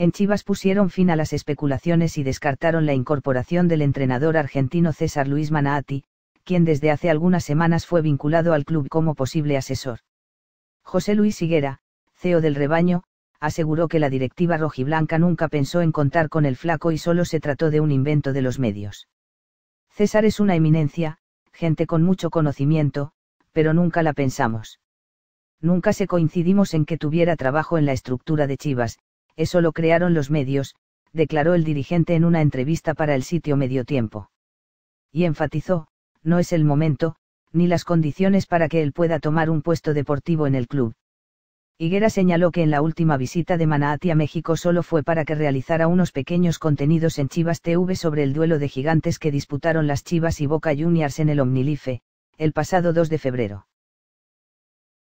En Chivas pusieron fin a las especulaciones y descartaron la incorporación del entrenador argentino César Luis Manaati, quien desde hace algunas semanas fue vinculado al club como posible asesor. José Luis Higuera, CEO del rebaño, aseguró que la directiva rojiblanca nunca pensó en contar con el flaco y solo se trató de un invento de los medios. César es una eminencia, gente con mucho conocimiento, pero nunca la pensamos. Nunca se coincidimos en que tuviera trabajo en la estructura de Chivas, eso lo crearon los medios, declaró el dirigente en una entrevista para el sitio Medio Tiempo. Y enfatizó, no es el momento, ni las condiciones para que él pueda tomar un puesto deportivo en el club. Higuera señaló que en la última visita de Manati a México solo fue para que realizara unos pequeños contenidos en Chivas TV sobre el duelo de gigantes que disputaron las Chivas y Boca Juniors en el Omnilife, el pasado 2 de febrero.